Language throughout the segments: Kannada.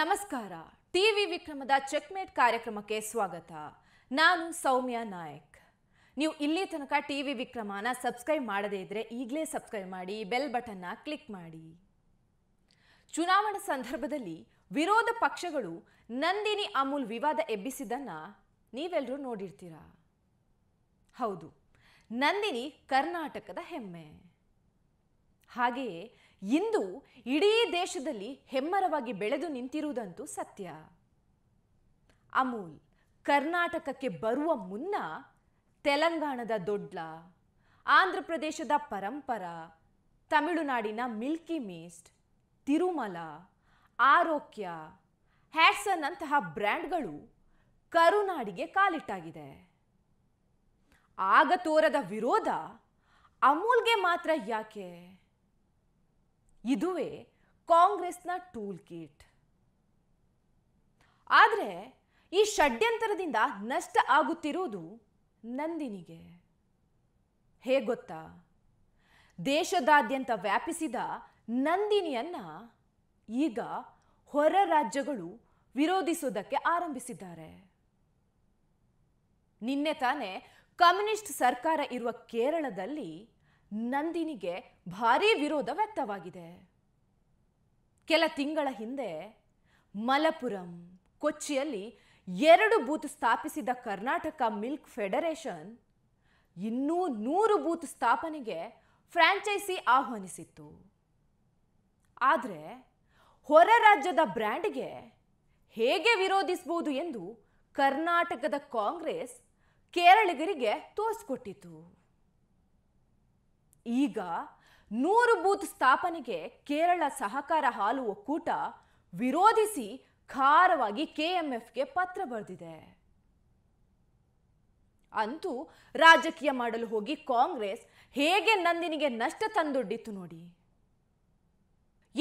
ನಮಸ್ಕಾರ ಟಿವಿ ವಿಕ್ರಮದ ಚೆಕ್ಮೇಟ್ ಕಾರ್ಯಕ್ರಮಕ್ಕೆ ಸ್ವಾಗತ ನಾನು ಸೌಮ್ಯ ನಾಯಕ್ ನೀವು ಇಲ್ಲಿ ತನಕ ಟಿವಿ ವಿಕ್ರಮನ ಸಬ್ಸ್ಕ್ರೈಬ್ ಮಾಡದೇ ಇದ್ದರೆ ಈಗಲೇ ಸಬ್ಸ್ಕ್ರೈಬ್ ಮಾಡಿ ಬೆಲ್ ಬಟನ್ನ ಕ್ಲಿಕ್ ಮಾಡಿ ಚುನಾವಣಾ ಸಂದರ್ಭದಲ್ಲಿ ವಿರೋಧ ಪಕ್ಷಗಳು ನಂದಿನಿ ಅಮೂಲ್ ವಿವಾದ ಎಬ್ಬಿಸಿದ್ದನ್ನು ನೀವೆಲ್ಲರೂ ನೋಡಿರ್ತೀರಾ ಹೌದು ನಂದಿನಿ ಕರ್ನಾಟಕದ ಹೆಮ್ಮೆ ಹಾಗೆಯೇ ಇಂದು ಇಡೀ ದೇಶದಲ್ಲಿ ಹೆಮ್ಮರವಾಗಿ ಬೆಳೆದು ನಿಂತಿರುವುದಂತೂ ಸತ್ಯ ಅಮೂಲ್ ಕರ್ನಾಟಕಕ್ಕೆ ಬರುವ ಮುನ್ನ ತೆಲಂಗಾಣದ ದೊಡ್ಲ ಆಂಧ್ರ ಪ್ರದೇಶದ ಪರಂಪರ ತಮಿಳುನಾಡಿನ ಮಿಲ್ಕಿ ಮೀಸ್ಟ್ ತಿರುಮಲ ಆರೋಗ್ಯ ಹ್ಯಾಟ್ಸನ್ ಅಂತಹ ಬ್ರ್ಯಾಂಡ್ಗಳು ಕರುನಾಡಿಗೆ ಕಾಲಿಟ್ಟಾಗಿದೆ ಆಗ ತೋರದ ವಿರೋಧ ಅಮೂಲ್ಗೆ ಮಾತ್ರ ಯಾಕೆ ಇದುವೇ ಕಾಂಗ್ರೆಸ್ನ ಟೂಲ್ ಕಿಟ್ ಆದರೆ ಈ ಷಡ್ಯಂತರದಿಂದ ನಷ್ಟ ಆಗುತ್ತಿರುವುದು ನಂದಿನಿಗೆ ಹೇಗೆ ಗೊತ್ತಾ ದೇಶದಾದ್ಯಂತ ವ್ಯಾಪಿಸಿದ ನಂದಿನಿಯನ್ನ ಈಗ ಹೊರ ರಾಜ್ಯಗಳು ವಿರೋಧಿಸುವುದಕ್ಕೆ ಆರಂಭಿಸಿದ್ದಾರೆ ನಿನ್ನೆ ತಾನೇ ಕಮ್ಯುನಿಸ್ಟ್ ಸರ್ಕಾರ ಇರುವ ಕೇರಳದಲ್ಲಿ ನಂದಿನಿಗೆ ಭಾರೀ ವಿರೋಧ ವ್ಯಕ್ತವಾಗಿದೆ ಕೆಲ ತಿಂಗಳ ಹಿಂದೆ ಮಲಪುರಂ ಕೊಚ್ಚಿಯಲ್ಲಿ ಎರಡು ಬೂತ್ ಸ್ಥಾಪಿಸಿದ ಕರ್ನಾಟಕ ಮಿಲ್ಕ್ ಫೆಡರೇಷನ್ ಇನ್ನೂ ನೂರು ಬೂತ್ ಸ್ಥಾಪನೆಗೆ ಫ್ರಾಂಚೈಸಿ ಆಹ್ವಾನಿಸಿತ್ತು ಆದರೆ ಹೊರ ರಾಜ್ಯದ ಬ್ರ್ಯಾಂಡ್ಗೆ ಹೇಗೆ ವಿರೋಧಿಸಬಹುದು ಎಂದು ಕರ್ನಾಟಕದ ಕಾಂಗ್ರೆಸ್ ಕೇರಳಿಗರಿಗೆ ತೋರಿಸ್ಕೊಟ್ಟಿತು ಈಗ ನೂರು ಬೂತ್ ಸ್ಥಾಪನೆಗೆ ಕೇರಳ ಸಹಕಾರ ಹಾಲು ಒಕ್ಕೂಟ ವಿರೋಧಿಸಿ ಖಾರವಾಗಿ ಕೆಎಂಎಫ್ಗೆ ಪತ್ರ ಬರೆದಿದೆ ಅಂತೂ ರಾಜಕೀಯ ಮಾಡಲು ಹೋಗಿ ಕಾಂಗ್ರೆಸ್ ಹೇಗೆ ನಂದಿನಿಗೆ ನಷ್ಟ ತಂದೊಡ್ಡಿತ್ತು ನೋಡಿ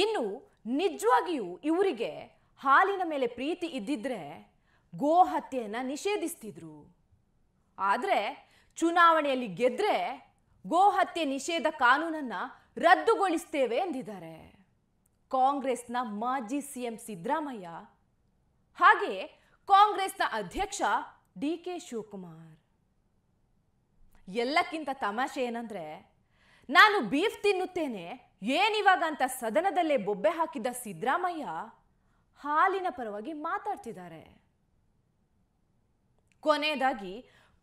ಇನ್ನು ನಿಜವಾಗಿಯೂ ಇವರಿಗೆ ಹಾಲಿನ ಮೇಲೆ ಪ್ರೀತಿ ಇದ್ದಿದ್ರೆ ಗೋ ಹತ್ಯೆಯನ್ನು ನಿಷೇಧಿಸ್ತಿದ್ರು ಆದರೆ ಚುನಾವಣೆಯಲ್ಲಿ ಗೆದ್ರೆ ಗೋಹತ್ಯೆ ನಿಷೇಧ ಕಾನೂನನ್ನ ರದ್ದುಗೊಳಿಸ್ತೇವೆ ಎಂದಿದ್ದಾರೆ ಕಾಂಗ್ರೆಸ್ನ ಮಾಜಿ ಸಿಎಂ ಸಿದ್ದರಾಮಯ್ಯ ಹಾಗೆ ಕಾಂಗ್ರೆಸ್ನ ಅಧ್ಯಕ್ಷ ಡಿ ಕೆ ಶಿವಕುಮಾರ್ ಎಲ್ಲಕ್ಕಿಂತ ತಮಾಷೆ ಏನಂದ್ರೆ ನಾನು ಬೀಫ್ ತಿನ್ನುತ್ತೇನೆ ಏನಿವಾಗ ಅಂತ ಸದನದಲ್ಲೇ ಬೊಬ್ಬೆ ಹಾಕಿದ್ದ ಸಿದ್ದರಾಮಯ್ಯ ಹಾಲಿನ ಪರವಾಗಿ ಮಾತಾಡ್ತಿದ್ದಾರೆ ಕೊನೆಯದಾಗಿ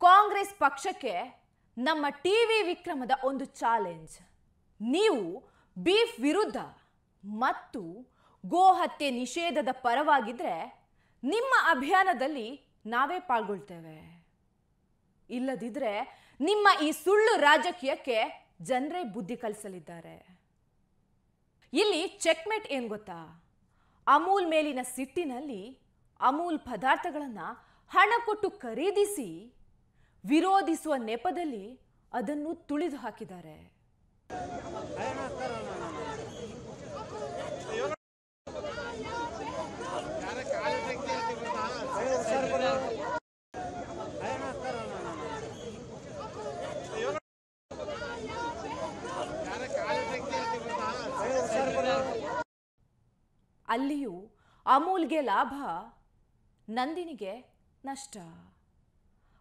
ಕಾಂಗ್ರೆಸ್ ಪಕ್ಷಕ್ಕೆ ನಮ್ಮ ಟಿ ವಿ ವಿಕ್ರಮದ ಒಂದು ಚಾಲೆಂಜ್ ನೀವು ಬೀಫ್ ವಿರುದ್ಧ ಮತ್ತು ಗೋಹತ್ಯೆ ನಿಷೇಧದ ಪರವಾಗಿದ್ದರೆ ನಿಮ್ಮ ಅಭಿಯಾನದಲ್ಲಿ ನಾವೇ ಪಾಲ್ಗೊಳ್ತೇವೆ ಇಲ್ಲದಿದ್ದರೆ ನಿಮ್ಮ ಈ ಸುಳ್ಳು ರಾಜಕೀಯಕ್ಕೆ ಜನರೇ ಬುದ್ಧಿ ಕಲಿಸಲಿದ್ದಾರೆ ಇಲ್ಲಿ ಚೆಕ್ಮೆಟ್ ಏನು ಗೊತ್ತಾ ಅಮೂಲ್ ಮೇಲಿನ ಸಿಟ್ಟಿನಲ್ಲಿ ಅಮೂಲ್ ಪದಾರ್ಥಗಳನ್ನು ಹಣ ಕೊಟ್ಟು ಖರೀದಿಸಿ ವಿರೋಧಿಸುವ ನೆಪದಲ್ಲಿ ಅದನ್ನು ತುಳಿದು ಹಾಕಿದ್ದಾರೆ ಅಲ್ಲಿಯೂ ಅಮೂಲ್ಗೆ ಲಾಭ ನಂದಿನಿಗೆ ನಷ್ಟ